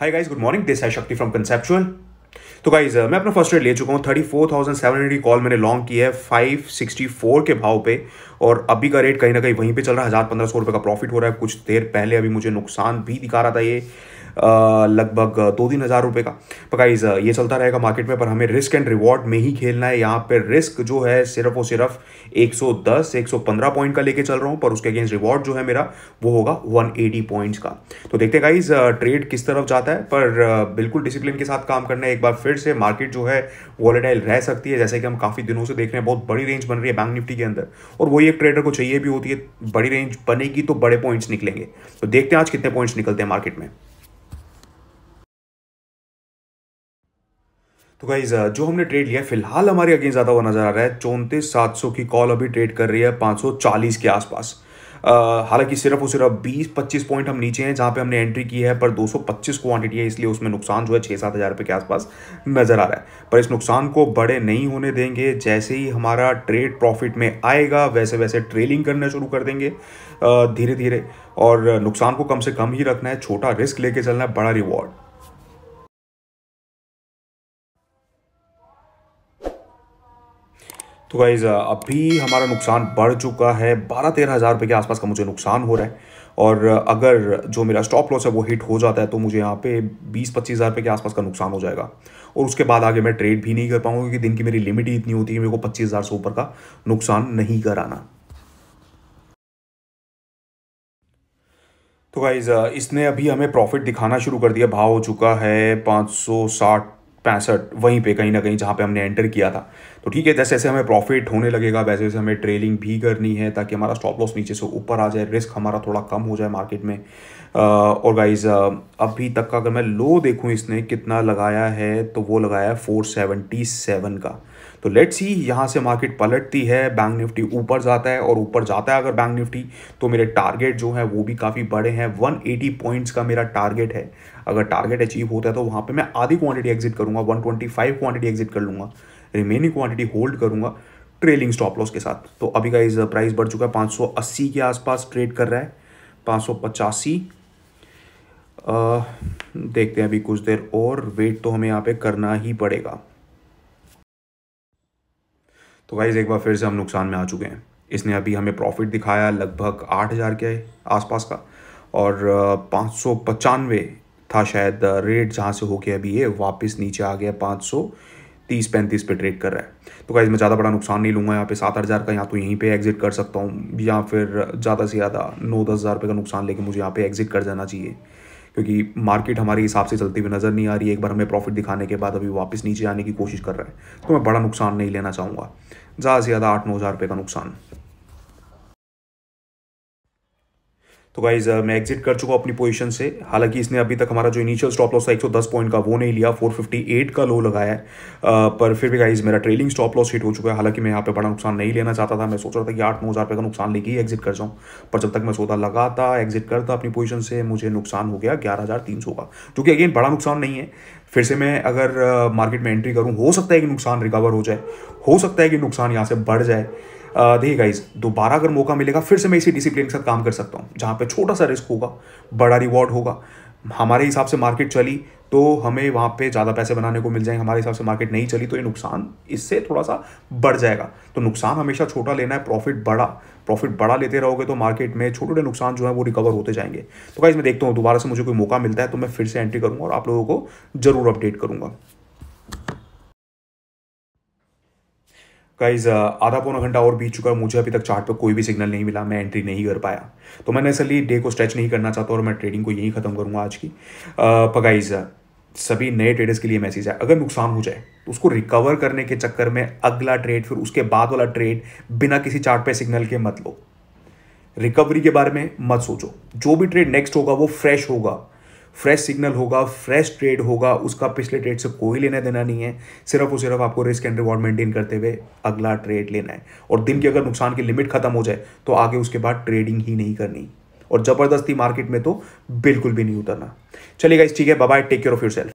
hi guys good morning this है Shakti from Conceptual तो guys uh, मैं अपना फर्स्ट रेट ले चुका हूँ thirty four thousand seven hundred call मैंने लॉन्ग की है फाइव सिक्सटी फोर के भाव पे और अभी का रेट कहीं ना कहीं वहीं पे चल रहा है हज़ार पंद्रह सौ रुपये का प्रॉफिट हो रहा है कुछ देर पहले अभी मुझे नुकसान भी दिखा रहा था ये लगभग दो तीन हज़ार रुपए का पकाइज ये चलता रहेगा मार्केट में पर हमें रिस्क एंड रिवॉर्ड में ही खेलना है यहाँ पर रिस्क जो है सिर्फ और सिर्फ 110 115 पॉइंट का लेके चल रहा हूँ पर उसके अगेंस्ट रिवॉर्ड जो है मेरा वो होगा 180 पॉइंट्स का तो देखते गाइज ट्रेड किस तरफ जाता है पर बिल्कुल डिसिप्लिन के साथ काम करना है एक बार फिर से मार्केट जो है वॉलेटाइल रह सकती है जैसे कि हम काफ़ी दिनों से देख रहे हैं बहुत बड़ी रेंज बन रही है बैंक निफ्टी के अंदर और वही एक ट्रेडर को चाहिए भी होती है बड़ी रेंज बनेगी तो बड़े पॉइंट्स निकलेंगे तो देखते हैं आज कितने पॉइंट्स निकलते हैं मार्केट में तो गाइज uh, जो हमने ट्रेड लिया फिलहाल हमारे अगेंस्ट ज़्यादा हुआ नज़र आ रहा है चौंतीस सात सौ की कॉल अभी ट्रेड कर रही है पाँच सौ चालीस के आसपास uh, हालांकि सिर्फ और सिर्फ बीस पच्चीस पॉइंट हम नीचे हैं जहाँ पे हमने एंट्री की है पर दो सौ पच्चीस क्वान्टिटी है इसलिए उसमें नुकसान जो है छः सात हज़ार रुपये के आसपास नज़र आ रहा है पर इस नुकसान को बड़े नहीं होने देंगे जैसे ही हमारा ट्रेड प्रॉफिट में आएगा वैसे वैसे ट्रेलिंग करना शुरू कर देंगे uh, धीरे धीरे और नुकसान को कम से कम ही रखना है छोटा रिस्क लेके चलना है बड़ा रिवॉर्ड तो गाइज अभी हमारा नुकसान बढ़ चुका है बारह तेरह हज़ार रुपये के आसपास का मुझे नुकसान हो रहा है और अगर जो मेरा स्टॉप लॉस है वो हिट हो जाता है तो मुझे यहाँ पे बीस पच्चीस हज़ार रुपये के आसपास का नुकसान हो जाएगा और उसके बाद आगे मैं ट्रेड भी नहीं कर पाऊँगा क्योंकि दिन की मेरी लिमिट ही इतनी होती है मेरे को पच्चीस हज़ार से ऊपर का नुकसान नहीं कराना तो गाइज़ इसने अभी हमें प्रॉफिट दिखाना शुरू कर दिया भाव हो चुका है पाँच सौ साठ पैंसठ वहीं पे कहीं ना कहीं जहाँ पे हमने एंटर किया था तो ठीक है जैसे जैसे हमें प्रॉफिट होने लगेगा वैसे वैसे हमें ट्रेलिंग भी करनी है ताकि हमारा स्टॉप लॉस नीचे से ऊपर आ जाए रिस्क हमारा थोड़ा कम हो जाए मार्केट में और गाइज अभी तक का अगर मैं लो देखूँ इसने कितना लगाया है तो वो लगाया है फोर सेवेंटी सेवन का तो लेट्स सी यहाँ से मार्केट पलटती है बैंक निफ्टी ऊपर जाता है और ऊपर जाता है अगर बैंक निफ्टी तो मेरे टारगेट जो है वो भी काफ़ी बड़े हैं 180 पॉइंट्स का मेरा टारगेट है अगर टारगेट अचीव होता है तो वहाँ पे मैं आधी क्वांटिटी एग्जिट करूँगा 125 क्वांटिटी एग्जिट कर लूँगा रिमेनिंग क्वांटिटी होल्ड करूंगा ट्रेलिंग स्टॉप लॉस के साथ तो अभी का इस प्राइस बढ़ चुका है 580 के आसपास ट्रेड कर रहा है पाँच uh, देखते हैं अभी कुछ देर और वेट तो हमें यहाँ पे करना ही पड़ेगा तो गाइज एक बार फिर से हम नुकसान में आ चुके हैं इसने अभी हमें प्रॉफिट दिखाया लगभग आठ हज़ार के आसपास का और uh, पाँच सौ पचानवे था शायद रेट uh, जहाँ से होके अभी ये वापस नीचे आ गया पाँच सौ तीस पैंतीस पे ट्रेड कर रहा है तो कहीं मैं ज़्यादा बड़ा नुकसान नहीं लूँगा यहाँ पे सात हज़ार का यहाँ तो यहीं पे एग्जिट कर सकता हूँ या फिर ज़्यादा से ज़्यादा नौ दस हज़ार रुपये का नुकसान लेके मुझे यहाँ पे एग्जिट कर जाना चाहिए क्योंकि मार्केट हमारे हिसाब से चलती हुई नज़र नहीं आ रही है एक बार हमें प्रॉफिट दिखाने के बाद अभी वापस नीचे आने की कोशिश कर रहा है तो मैं बड़ा नुकसान नहीं लेना चाहूँगा ज़्यादा से ज़्यादा आठ नौ हज़ार रुपये का नुकसान तो गाइज uh, मैं एग्जिट कर चुका हूँ अपनी पोजीशन से हालांकि इसने अभी तक हमारा जो इनिशियल स्टॉप लॉस था 110 पॉइंट का वो नहीं लिया 458 का लो लगाया है uh, पर फिर भी गाइज मेरा ट्रेलिंग स्टॉप लॉस हिट हो चुका है हालांकि मैं यहाँ पे बड़ा नुकसान नहीं लेना चाहता था मैं सोच रहा था कि आठ नौ हज़ार रुपये का नुकसान लेके ही एग्जिट कर जाऊँ पर जब तक मैं सोता लगाता एग्जिट करता अपनी पोजिशन से मुझे नुकसान हो गया ग्यारह का जो कि अगेन बड़ा नुकसान नहीं है फिर से मैं अगर मार्केट में एंट्री करूँ हो सकता है कि नुकसान रिकवर हो जाए हो सकता है कि नुकसान यहाँ से बढ़ जाए देखिए गाइज दोबारा अगर मौका मिलेगा फिर से मैं इसी डिसिप्लिन के साथ काम कर सकता हूँ जहाँ पे छोटा सा रिस्क होगा बड़ा रिवॉर्ड होगा हमारे हिसाब से मार्केट चली तो हमें वहाँ पे ज़्यादा पैसे बनाने को मिल जाएंगे हमारे हिसाब से मार्केट नहीं चली तो ये नुकसान इससे थोड़ा सा बढ़ जाएगा तो नुकसान हमेशा छोटा लेना है प्रॉफिट बड़ा प्रॉफिट बड़ा लेते रहोगे तो मार्केट में छोटे छोटे नुकसान जो है वो रिकवर होते जाएंगे तो भाई मैं देखता हूँ दोबारा से मुझे कोई मौका मिलता है तो मैं फिर से एंट्री करूँगा और आप लोगों को ज़रूर अपडेट करूँगा गाइज uh, आधा पौना घंटा और बीत चुका है मुझे अभी तक चार्ट पर कोई भी सिग्नल नहीं मिला मैं एंट्री नहीं कर पाया तो मैंने इसलिए डे को स्ट्रेच नहीं करना चाहता और मैं ट्रेडिंग को यहीं ख़त्म करूँगा आज की पर uh, गाइज uh, सभी नए ट्रेडर्स के लिए मैसेज है अगर नुकसान हो जाए तो उसको रिकवर करने के चक्कर में अगला ट्रेड फिर उसके बाद वाला ट्रेड बिना किसी चार्ट पे सिग्नल के मत लो रिकवरी के बारे में मत सोचो जो भी ट्रेड नेक्स्ट होगा वो फ्रेश होगा फ्रेश सिग्नल होगा फ्रेश ट्रेड होगा उसका पिछले ट्रेड से कोई लेना देना नहीं है सिर्फ और सिर्फ आपको रिस्क एंड रिवॉर्ड मेंटेन करते हुए अगला ट्रेड लेना है और दिन की अगर नुकसान की लिमिट खत्म हो जाए तो आगे उसके बाद ट्रेडिंग ही नहीं करनी और ज़बरदस्ती मार्केट में तो बिल्कुल भी नहीं उतरना चलिएगा इस ठीक है bye take care of your self